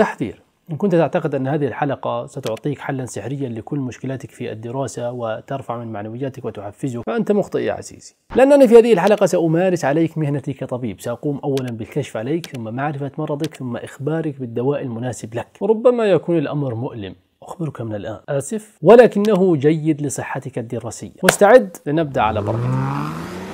تحذير إن كنت تعتقد أن هذه الحلقة ستعطيك حلا سحريا لكل مشكلاتك في الدراسة وترفع من معنوياتك وتحفزك فأنت مخطئ يا عزيزي لأنني في هذه الحلقة سأمارس عليك مهنتي كطبيب سأقوم أولا بالكشف عليك ثم معرفة مرضك ثم إخبارك بالدواء المناسب لك وربما يكون الأمر مؤلم أخبرك من الآن آسف ولكنه جيد لصحتك الدراسية مستعد لنبدأ على الله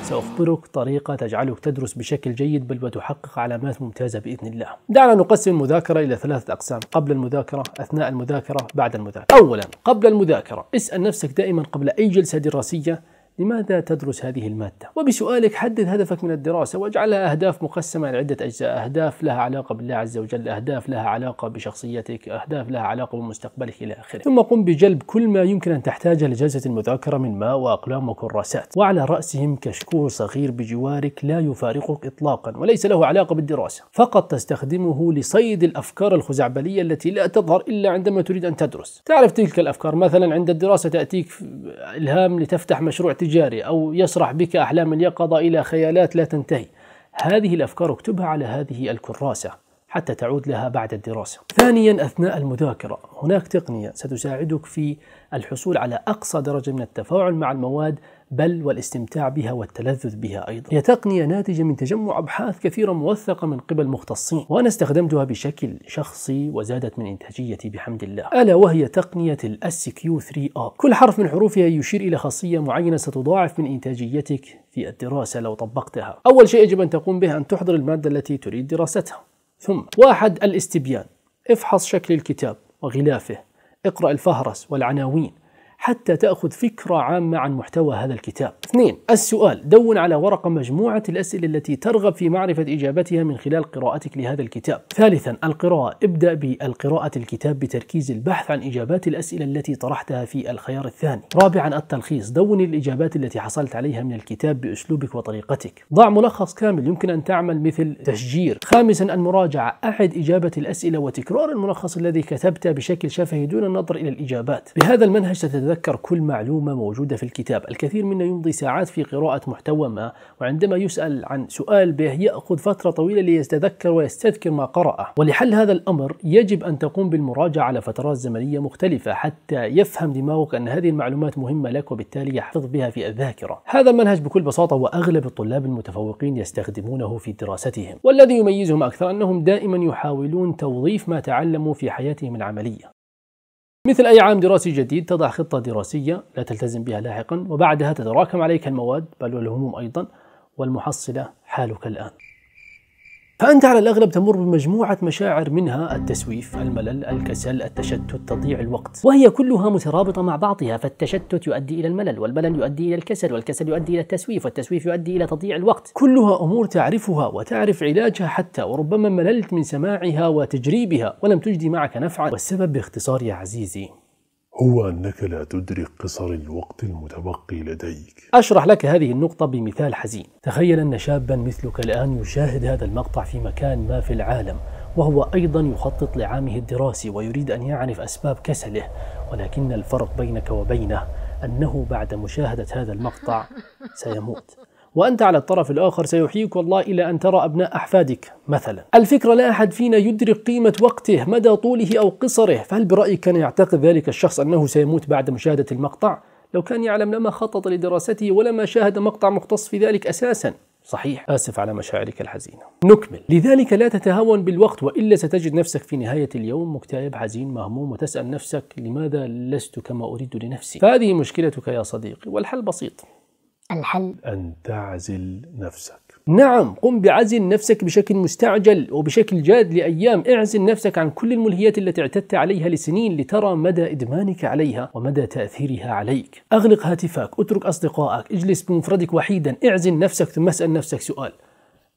سأخبرك طريقة تجعلك تدرس بشكل جيد بل وتحقق علامات ممتازة بإذن الله دعنا نقسم المذاكرة إلى ثلاثة أقسام قبل المذاكرة أثناء المذاكرة بعد المذاكرة أولا قبل المذاكرة اسأل نفسك دائما قبل أي جلسة دراسية لماذا تدرس هذه المادة؟ وبسؤالك حدد هدفك من الدراسة واجعلها أهداف مقسمة لعدة أجزاء، أهداف لها علاقة بالله عز وجل، أهداف لها علاقة بشخصيتك، أهداف لها علاقة بمستقبلك إلى آخره. ثم قم بجلب كل ما يمكن أن تحتاجه لجلسة المذاكرة من ماء وأقلام وكراسات، وعلى رأسهم كشكول صغير بجوارك لا يفارقك إطلاقا وليس له علاقة بالدراسة، فقط تستخدمه لصيد الأفكار الخزعبلية التي لا تظهر إلا عندما تريد أن تدرس. تعرف تلك الأفكار مثلا عند الدراسة تأتيك إلهام لتفتح مشروع تجاري التجاري أو يسرح بك أحلام اليقظة إلى خيالات لا تنتهي هذه الأفكار اكتبها على هذه الكراسة حتى تعود لها بعد الدراسة. ثانيا أثناء المذاكرة هناك تقنية ستساعدك في الحصول على أقصى درجة من التفاعل مع المواد بل والاستمتاع بها والتلذذ بها أيضا هي تقنية ناتجة من تجمع أبحاث كثيرة موثقة من قبل مختصين وأنا استخدمتها بشكل شخصي وزادت من إنتاجيتي بحمد الله ألا وهي تقنية الاس كيو 3 ار كل حرف من حروفها يشير إلى خاصية معينة ستضاعف من إنتاجيتك في الدراسة لو طبقتها أول شيء يجب أن تقوم به أن تحضر المادة التي تريد دراستها ثم واحد الاستبيان افحص شكل الكتاب وغلافه اقرأ الفهرس والعناوين حتى تأخذ فكرة عامة عن محتوى هذا الكتاب. اثنين السؤال دون على ورقة مجموعة الأسئلة التي ترغب في معرفة إجابتها من خلال قراءتك لهذا الكتاب. ثالثا القراءة ابدأ بالقراءة الكتاب بتركيز البحث عن إجابات الأسئلة التي طرحتها في الخيار الثاني. رابعا التلخيص دون الإجابات التي حصلت عليها من الكتاب بأسلوبك وطريقتك. ضع ملخص كامل يمكن أن تعمل مثل تشجير. خامسا المراجعة أعد إجابة الأسئلة وتكرار الملخص الذي كتبته بشكل شفهي دون النظر إلى الإجابات. بهذا المنهج ستتذكر يتذكر كل معلومة موجودة في الكتاب الكثير منا يمضي ساعات في قراءة محتوى ما وعندما يسأل عن سؤال به يأخذ فترة طويلة ليتذكر ويستذكر ما قرأه ولحل هذا الأمر يجب أن تقوم بالمراجعة على فترات زمنية مختلفة حتى يفهم دماغك أن هذه المعلومات مهمة لك وبالتالي يحتفظ بها في الذاكرة هذا المنهج بكل بساطة وأغلب الطلاب المتفوقين يستخدمونه في دراستهم والذي يميزهم أكثر أنهم دائما يحاولون توظيف ما تعلموا في حياتهم العملية مثل أي عام دراسي جديد تضع خطة دراسية لا تلتزم بها لاحقا وبعدها تتراكم عليك المواد بل والهموم أيضا والمحصلة حالك الآن فأنت على الأغلب تمر بمجموعة مشاعر منها التسويف، الملل، الكسل، التشتت، تضييع الوقت، وهي كلها مترابطة مع بعضها، فالتشتت يؤدي إلى الملل، والملل يؤدي إلى الكسل، والكسل يؤدي إلى التسويف، والتسويف يؤدي إلى تضييع الوقت، كلها أمور تعرفها وتعرف علاجها حتى وربما مللت من سماعها وتجريبها ولم تجدي معك نفعا، والسبب باختصار يا عزيزي هو أنك لا تدرك قصر الوقت المتبقي لديك أشرح لك هذه النقطة بمثال حزين تخيل أن شابا مثلك الآن يشاهد هذا المقطع في مكان ما في العالم وهو أيضا يخطط لعامه الدراسي ويريد أن يعرف أسباب كسله ولكن الفرق بينك وبينه أنه بعد مشاهدة هذا المقطع سيموت وأنت على الطرف الآخر سيحييك الله إلى أن ترى أبناء أحفادك مثلا الفكرة لا أحد فينا يدرك قيمة وقته مدى طوله أو قصره فهل برأيك كان يعتقد ذلك الشخص أنه سيموت بعد مشاهدة المقطع؟ لو كان يعلم لما خطط لدراسته ولما شاهد مقطع مختص في ذلك أساسا صحيح آسف على مشاعرك الحزينة نكمل لذلك لا تتهاون بالوقت وإلا ستجد نفسك في نهاية اليوم مكتئب حزين مهموم وتسأل نفسك لماذا لست كما أريد لنفسي فهذه مشكلتك يا صديقي والحل بسيط الحل أن تعزل نفسك نعم قم بعزل نفسك بشكل مستعجل وبشكل جاد لأيام اعزل نفسك عن كل الملهيات التي اعتدت عليها لسنين لترى مدى إدمانك عليها ومدى تأثيرها عليك أغلق هاتفك اترك أصدقائك اجلس بمفردك وحيدا اعزل نفسك ثم اسأل نفسك سؤال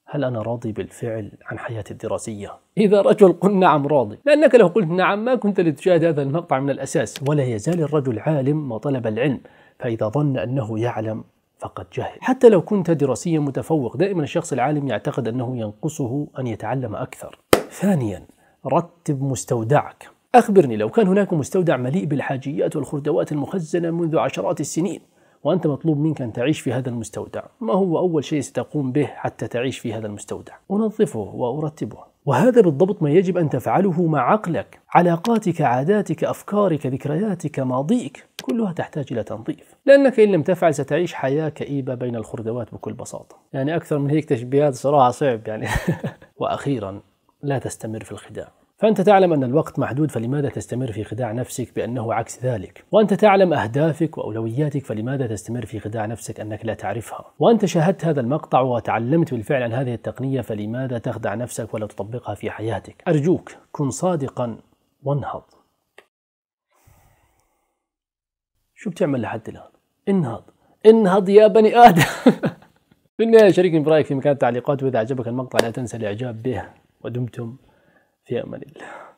هل أنا راضي بالفعل عن حياتي الدراسية؟ إذا رجل قل نعم راضي لأنك لو قلت نعم ما كنت لتشاهد هذا المقطع من الأساس ولا يزال الرجل عالم وطلب العلم فإذا ظن أنه يعلم فقد جهل حتى لو كنت دراسيا متفوق دائما الشخص العالم يعتقد أنه ينقصه أن يتعلم أكثر ثانيا رتب مستودعك أخبرني لو كان هناك مستودع مليء بالحاجيات والخردوات المخزنة منذ عشرات السنين وأنت مطلوب منك أن تعيش في هذا المستودع ما هو أول شيء ستقوم به حتى تعيش في هذا المستودع أنظفه وأرتبه وهذا بالضبط ما يجب أن تفعله مع عقلك علاقاتك عاداتك أفكارك ذكرياتك ماضيك كلها تحتاج إلى تنظيف لأنك إن لم تفعل ستعيش حياة كئيبة بين الخردوات بكل بساطة يعني أكثر من هيك تشبيهات صراحة صعب يعني وأخيرا لا تستمر في الخداع فأنت تعلم أن الوقت محدود فلماذا تستمر في خداع نفسك بأنه عكس ذلك؟ وأنت تعلم أهدافك وأولوياتك فلماذا تستمر في خداع نفسك أنك لا تعرفها؟ وأنت شاهدت هذا المقطع وتعلمت بالفعل عن هذه التقنية فلماذا تخدع نفسك ولا تطبقها في حياتك؟ أرجوك كن صادقا وانهض شو بتعمل لحد الآن؟ انهض انهض يا بني آدم بالنهاية شاركني برأيك في مكان التعليقات وإذا عجبك المقطع لا تنسى الإعجاب به ودمتم في أمان الله